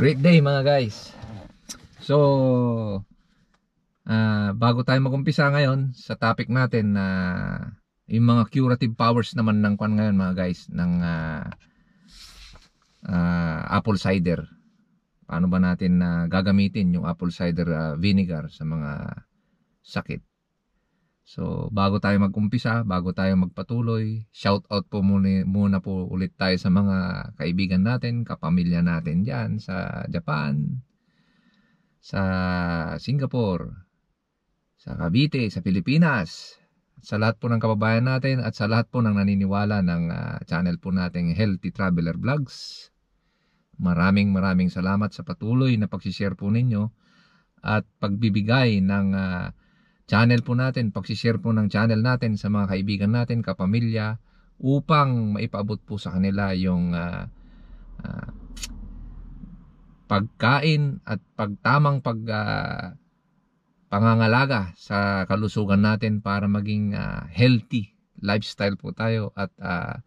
Great day mga guys. So, uh, bago tayo magumpisa ngayon sa topic natin na uh, yung mga curative powers naman ng kwan ngayon mga guys ng uh, uh, apple cider. Paano ba natin uh, gagamitin yung apple cider uh, vinegar sa mga sakit? So, bago tayo mag-umpisa, bago tayo magpatuloy, shout out po muna, muna po ulit tayo sa mga kaibigan natin, kapamilya natin dyan sa Japan, sa Singapore, sa Cavite, sa Pilipinas, sa lahat po ng kababayan natin at sa lahat po ng naniniwala ng uh, channel po nating Healthy Traveler Vlogs. Maraming maraming salamat sa patuloy na pagsishare po ninyo at pagbibigay ng uh, channel po natin, pagsishare po ng channel natin sa mga kaibigan natin, kapamilya, upang maipaabot po sa kanila yung uh, uh, pagkain at pagtamang pag uh, pangangalaga sa kalusugan natin para maging uh, healthy lifestyle po tayo at uh,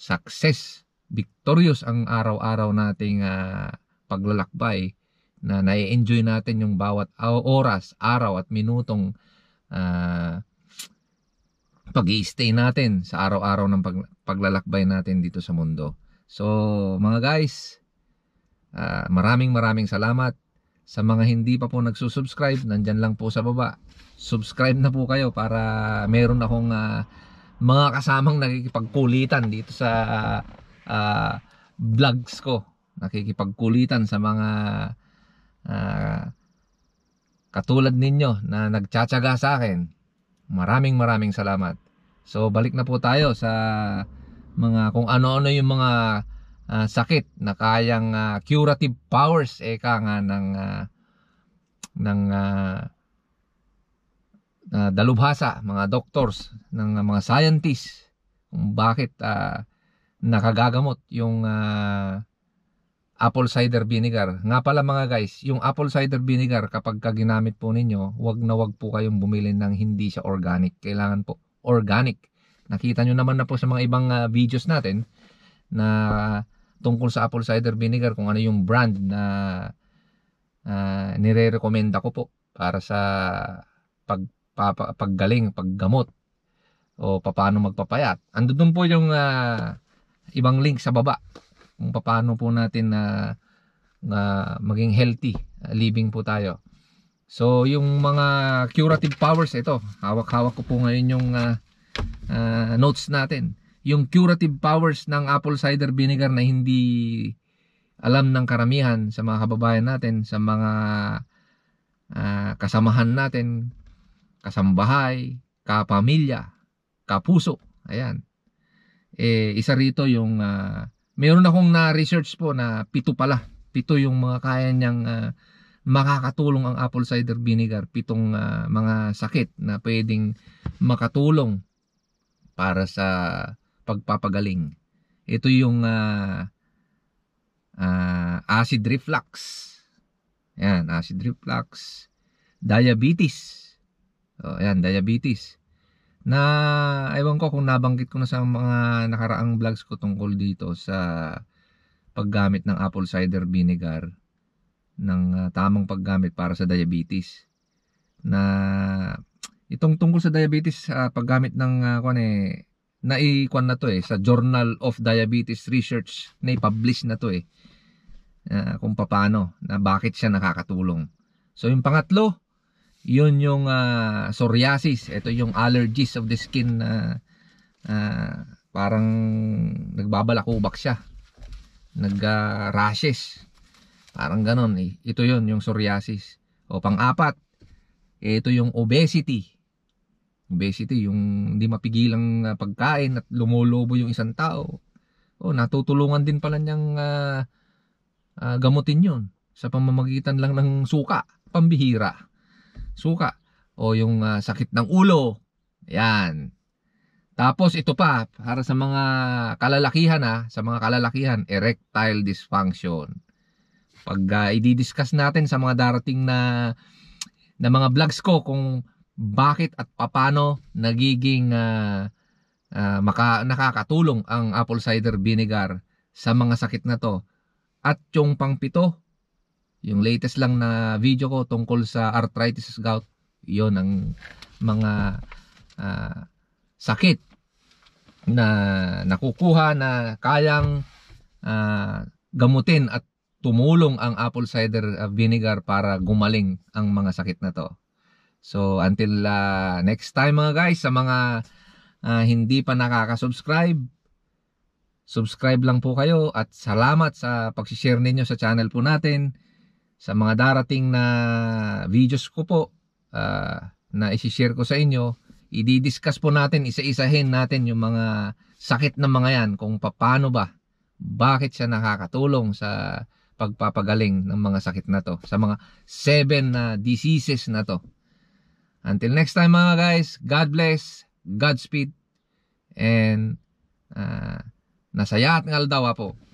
success, victorious ang araw-araw nating uh, paglalakbay na nai-enjoy natin yung bawat oras, araw at minutong uh, ah, pag stay natin sa araw-araw ng pag paglalakbay natin dito sa mundo. So mga guys, uh, maraming maraming salamat. Sa mga hindi pa po nagsusubscribe, nandyan lang po sa baba. Subscribe na po kayo para meron akong uh, mga kasamang nakikipagkulitan dito sa uh, vlogs ko. Nakikipagkulitan sa mga uh, katulad ninyo na nagtsatsaga sa akin. Maraming maraming salamat. So balik na po tayo sa mga kung ano-ano yung mga uh, sakit na kayang uh, curative powers eh ka nga ng uh, ng uh, uh, dalubhasa, mga doctors, ng uh, mga scientists kung bakit uh, nakagagamot yung uh, apple cider vinegar. Nga pala mga guys, yung apple cider vinegar kapag ka ginamit po ninyo, wag na wag po kayong bumili ng hindi siya organic. Kailangan po organic. Nakita nyo naman na po sa mga ibang uh, videos natin na tungkol sa apple cider vinegar kung ano yung brand na uh, ah, nire-recommend ako po para sa pag, papa, paggaling, paggamot o paano magpapayat. Andun doon po yung uh, ibang link sa baba kung paano po natin na uh, uh, maging healthy uh, living po tayo. So yung mga curative powers ito, hawak-hawak ko po ngayon yung uh, uh, notes natin. Yung curative powers ng apple cider vinegar na hindi alam ng karamihan sa mga kababayan natin, sa mga uh, kasamahan natin, kasambahay, kapamilya, kapuso. Ayan. Eh, isa rito yung uh, Meron akong na-research po na pito pala. Pito yung mga kaya niyang uh, makakatulong ang apple cider vinegar. Pitong uh, mga sakit na pwedeng makatulong para sa pagpapagaling. Ito yung uh, uh, acid reflux. Ayan, acid reflux, diabetes. O, oh, ayan, diabetes na ewan ko kung nabanggit ko na sa mga nakaraang vlogs ko tungkol dito sa paggamit ng apple cider vinegar ng uh, tamang paggamit para sa diabetes na itong tungkol sa diabetes uh, paggamit ng uh, kung ano eh, naikuan na to eh sa Journal of Diabetes Research na i-publish na to eh uh, kung paano na bakit siya nakakatulong so yung pangatlo yun yung uh, psoriasis ito yung allergies of the skin na uh, parang nagbabalakubak siya nag uh, rashes parang ganon eh. ito yun yung psoriasis o pang-apat ito yung obesity obesity yung hindi mapigilang uh, pagkain at lumolobo yung isang tao o natutulungan din pala niyang uh, uh, gamutin yun sa pamamagitan lang ng suka pambihira suka o yung uh, sakit ng ulo. Ayan. Tapos ito pa, para sa mga kalalakihan ha, ah, sa mga kalalakihan, erectile dysfunction. Pag uh, ah, i-discuss natin sa mga darating na na mga vlogs ko kung bakit at paano nagiging uh, uh, maka, nakakatulong ang apple cider vinegar sa mga sakit na to. At yung pangpito, yung latest lang na video ko tungkol sa arthritis gout, yon ang mga uh, sakit na nakukuha na kayang uh, gamutin at tumulong ang apple cider ah, vinegar para gumaling ang mga sakit na to. So until uh, next time mga guys sa mga uh, hindi pa nakaka-subscribe, subscribe lang po kayo at salamat sa pag-share ninyo sa channel po natin sa mga darating na videos ko po uh, na isishare ko sa inyo, i-discuss po natin, isa-isahin natin yung mga sakit ng mga yan, kung paano ba, bakit siya nakakatulong sa pagpapagaling ng mga sakit na to, sa mga 7 na diseases na to. Until next time mga guys, God bless, Godspeed, and uh, nasaya at ngaldawa po.